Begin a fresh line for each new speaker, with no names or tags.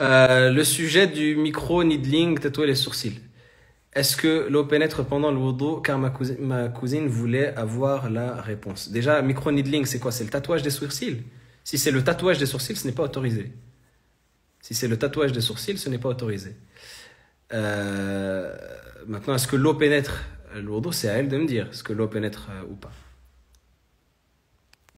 Euh, le sujet du micro-needling, tatouer les sourcils. Est-ce que l'eau pénètre pendant le wudu Car ma, cousine, voulait avoir la réponse. Déjà, micro-needling, c'est quoi C'est le tatouage des sourcils Si c'est le tatouage des sourcils, ce n'est pas autorisé. Si c'est le tatouage des sourcils, ce n'est pas autorisé. Euh, maintenant, est-ce que l'eau pénètre le wudu C'est à elle de me dire, est-ce que l'eau pénètre euh, ou pas.